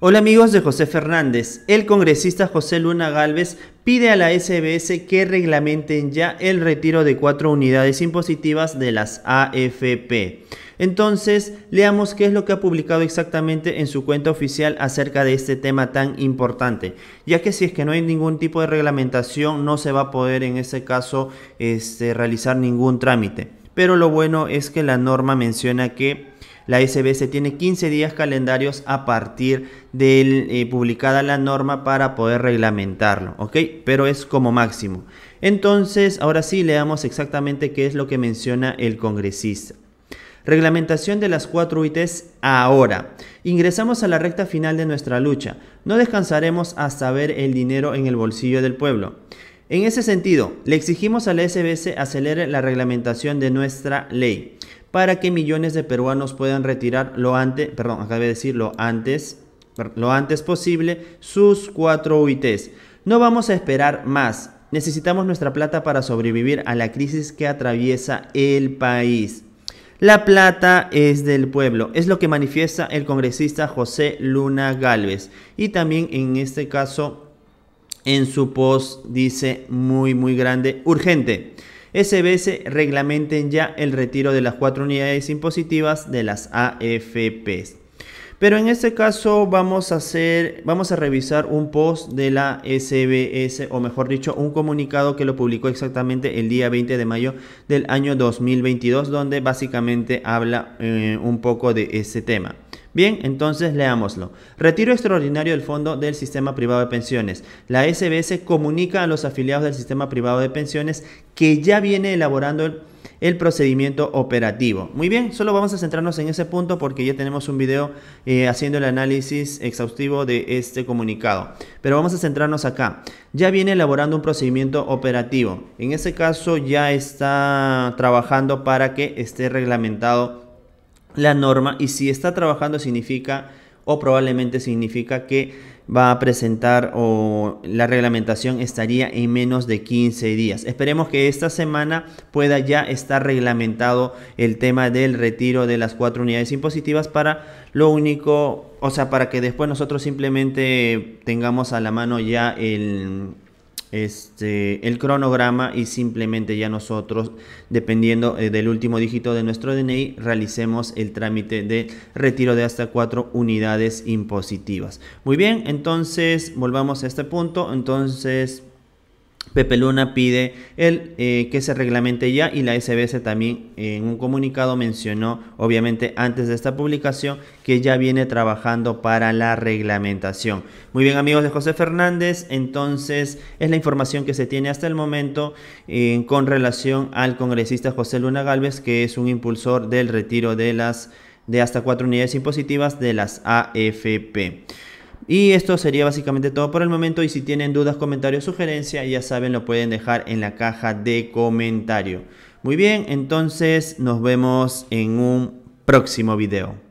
Hola amigos de José Fernández. El congresista José Luna Galvez pide a la SBS que reglamenten ya el retiro de cuatro unidades impositivas de las AFP. Entonces, leamos qué es lo que ha publicado exactamente en su cuenta oficial acerca de este tema tan importante, ya que si es que no hay ningún tipo de reglamentación, no se va a poder en ese caso este, realizar ningún trámite. Pero lo bueno es que la norma menciona que la SBS tiene 15 días calendarios a partir de eh, publicada la norma para poder reglamentarlo, ¿ok? Pero es como máximo. Entonces, ahora sí leamos exactamente qué es lo que menciona el congresista. Reglamentación de las cuatro UITs ahora. Ingresamos a la recta final de nuestra lucha. No descansaremos hasta ver el dinero en el bolsillo del pueblo. En ese sentido, le exigimos a la SBS acelere la reglamentación de nuestra ley para que millones de peruanos puedan retirar lo antes, perdón, de decirlo antes, lo antes posible sus cuatro UITs. No vamos a esperar más. Necesitamos nuestra plata para sobrevivir a la crisis que atraviesa el país. La plata es del pueblo, es lo que manifiesta el congresista José Luna Galvez. Y también en este caso, en su post dice muy, muy grande, urgente. SBS reglamenten ya el retiro de las cuatro unidades impositivas de las AFPs. Pero en este caso vamos a hacer, vamos a revisar un post de la SBS, o mejor dicho, un comunicado que lo publicó exactamente el día 20 de mayo del año 2022, donde básicamente habla eh, un poco de ese tema. Bien, entonces leámoslo. Retiro extraordinario del fondo del sistema privado de pensiones. La SBS comunica a los afiliados del sistema privado de pensiones que ya viene elaborando el, procedimiento operativo. Muy bien, solo vamos a centrarnos en ese punto porque ya tenemos un video eh, haciendo el análisis exhaustivo de este comunicado. Pero vamos a centrarnos acá. Ya viene elaborando un procedimiento operativo. En ese caso ya está trabajando para que esté reglamentado la norma y si está trabajando significa o probablemente significa que va a presentar o la reglamentación estaría en menos de 15 días. Esperemos que esta semana pueda ya estar reglamentado el tema del retiro de las cuatro unidades impositivas para lo único, o sea, para que después nosotros simplemente tengamos a la mano ya el, este, el cronograma y simplemente ya nosotros, dependiendo eh, del último dígito de nuestro DNI, realicemos el trámite de retiro de hasta cuatro unidades impositivas. Muy bien, entonces volvamos a este punto. Entonces, Pepe Luna pide el, eh, que se reglamente ya y la SBS también eh, en un comunicado mencionó, obviamente antes de esta publicación, que ya viene trabajando para la reglamentación. Muy bien amigos de José Fernández, entonces es la información que se tiene hasta el momento eh, con relación al congresista José Luna Galvez, que es un impulsor del retiro de las de hasta cuatro unidades impositivas de las AFP. Y esto sería básicamente todo por el momento y si tienen dudas, comentarios, sugerencias, ya saben, lo pueden dejar en la caja de comentario. Muy bien, entonces nos vemos en un próximo video.